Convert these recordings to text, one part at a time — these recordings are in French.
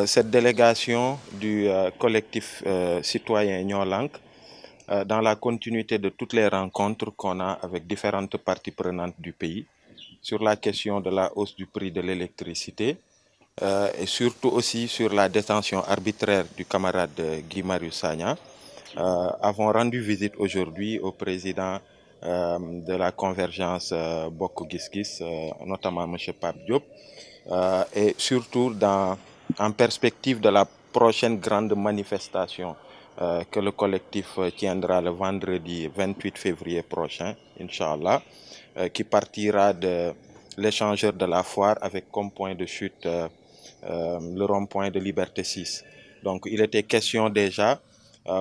Euh, cette délégation du euh, collectif euh, citoyen Lank, dans la continuité de toutes les rencontres qu'on a avec différentes parties prenantes du pays, sur la question de la hausse du prix de l'électricité, et surtout aussi sur la détention arbitraire du camarade Guy Marius Sagna, avons rendu visite aujourd'hui au président de la convergence Boko Giskis, notamment M. Pape Diop, et surtout dans en perspective de la prochaine grande manifestation euh, que le collectif euh, tiendra le vendredi 28 février prochain, Inch'Allah, euh, qui partira de l'échangeur de la foire avec comme point de chute le rond-point de Liberté 6. Donc il était question déjà,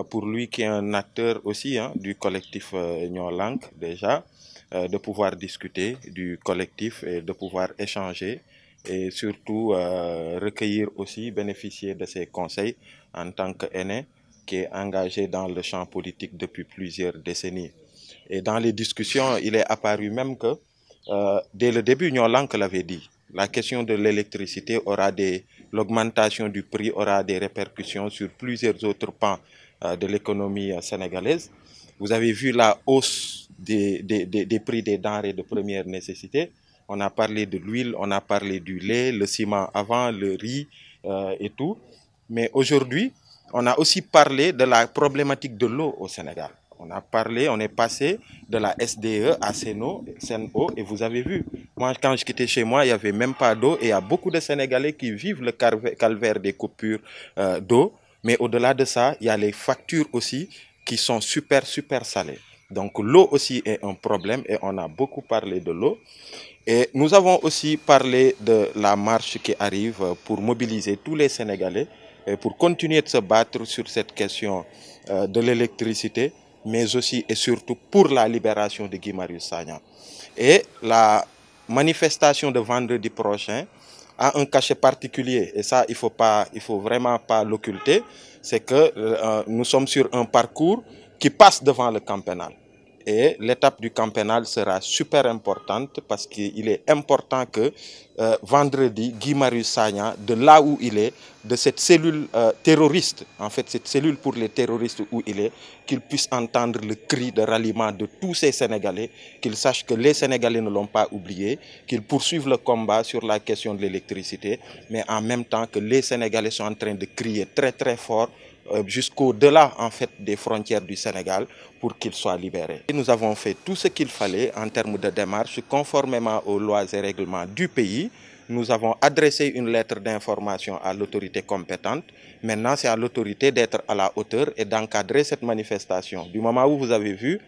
pour lui qui est un acteur aussi hein, du collectif Nyolank déjà, de pouvoir discuter du collectif et de pouvoir échanger et surtout euh, recueillir aussi, bénéficier de ses conseils en tant qu'aîné qui est engagé dans le champ politique depuis plusieurs décennies. Et dans les discussions, il est apparu même que, euh, dès le début, Lank l'avait dit, la question de l'électricité aura des, l'augmentation du prix aura des répercussions sur plusieurs autres pans euh, de l'économie sénégalaise. Vous avez vu la hausse des, des, des, des prix des denrées de première nécessité on a parlé de l'huile, on a parlé du lait, le ciment avant, le riz euh, et tout. Mais aujourd'hui, on a aussi parlé de la problématique de l'eau au Sénégal. On a parlé, on est passé de la SDE à SNO, et vous avez vu. Moi, quand je quittais chez moi, il n'y avait même pas d'eau, et il y a beaucoup de Sénégalais qui vivent le calvaire des coupures euh, d'eau. Mais au-delà de ça, il y a les factures aussi qui sont super, super salées. Donc l'eau aussi est un problème et on a beaucoup parlé de l'eau. Et nous avons aussi parlé de la marche qui arrive pour mobiliser tous les Sénégalais et pour continuer de se battre sur cette question euh, de l'électricité, mais aussi et surtout pour la libération de Guy Marius Sagnan. Et la manifestation de vendredi prochain a un cachet particulier et ça il faut pas il faut vraiment pas l'occulter, c'est que euh, nous sommes sur un parcours qui passe devant le camp pénal. Et l'étape du camp pénal sera super importante parce qu'il est important que euh, vendredi, Guy Marius Sagna, de là où il est, de cette cellule euh, terroriste, en fait cette cellule pour les terroristes où il est, qu'il puisse entendre le cri de ralliement de tous ces Sénégalais, qu'il sache que les Sénégalais ne l'ont pas oublié, qu'ils poursuivent le combat sur la question de l'électricité, mais en même temps que les Sénégalais sont en train de crier très très fort euh, jusqu'au-delà en fait des frontières du Sénégal pour qu'ils soient libérés. Et nous avons fait tout ce qu'il fallait en termes de démarche conformément aux lois et règlements du pays. Nous avons adressé une lettre d'information à l'autorité compétente. Maintenant, c'est à l'autorité d'être à la hauteur et d'encadrer cette manifestation. Du moment où vous avez vu,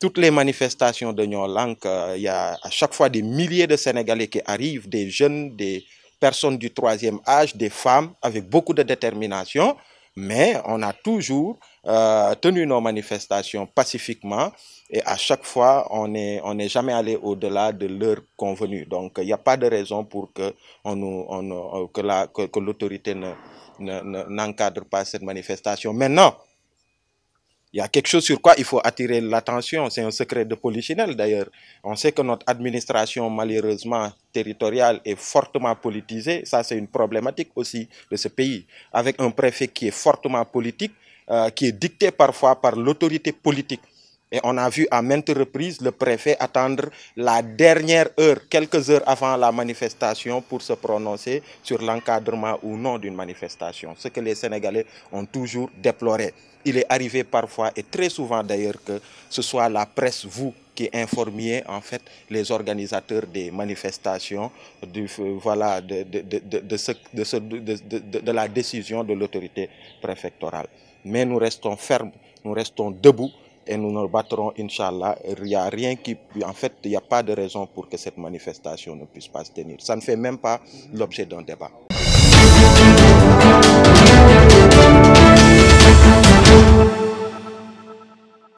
toutes les manifestations de Nyolank, euh, il y a à chaque fois des milliers de Sénégalais qui arrivent, des jeunes, des personnes du troisième âge, des femmes, avec beaucoup de détermination mais on a toujours euh, tenu nos manifestations pacifiquement et à chaque fois, on n'est on jamais allé au-delà de l'heure convenue. Donc, il n'y a pas de raison pour que, euh, que l'autorité n'encadre pas cette manifestation. Maintenant, il y a quelque chose sur quoi il faut attirer l'attention. C'est un secret de polichinelle d'ailleurs. On sait que notre administration, malheureusement, territoriale est fortement politisée. Ça, c'est une problématique aussi de ce pays. Avec un préfet qui est fortement politique, euh, qui est dicté parfois par l'autorité politique on a vu à maintes reprises le préfet attendre la dernière heure, quelques heures avant la manifestation, pour se prononcer sur l'encadrement ou non d'une manifestation, ce que les Sénégalais ont toujours déploré. Il est arrivé parfois, et très souvent d'ailleurs, que ce soit la presse, vous, qui informiez en fait les organisateurs des manifestations de la décision de l'autorité préfectorale. Mais nous restons fermes, nous restons debout et nous nous battrons, Inch'Allah. Il n'y a rien qui. En fait, il n'y a pas de raison pour que cette manifestation ne puisse pas se tenir. Ça ne fait même pas mhm. l'objet d'un débat.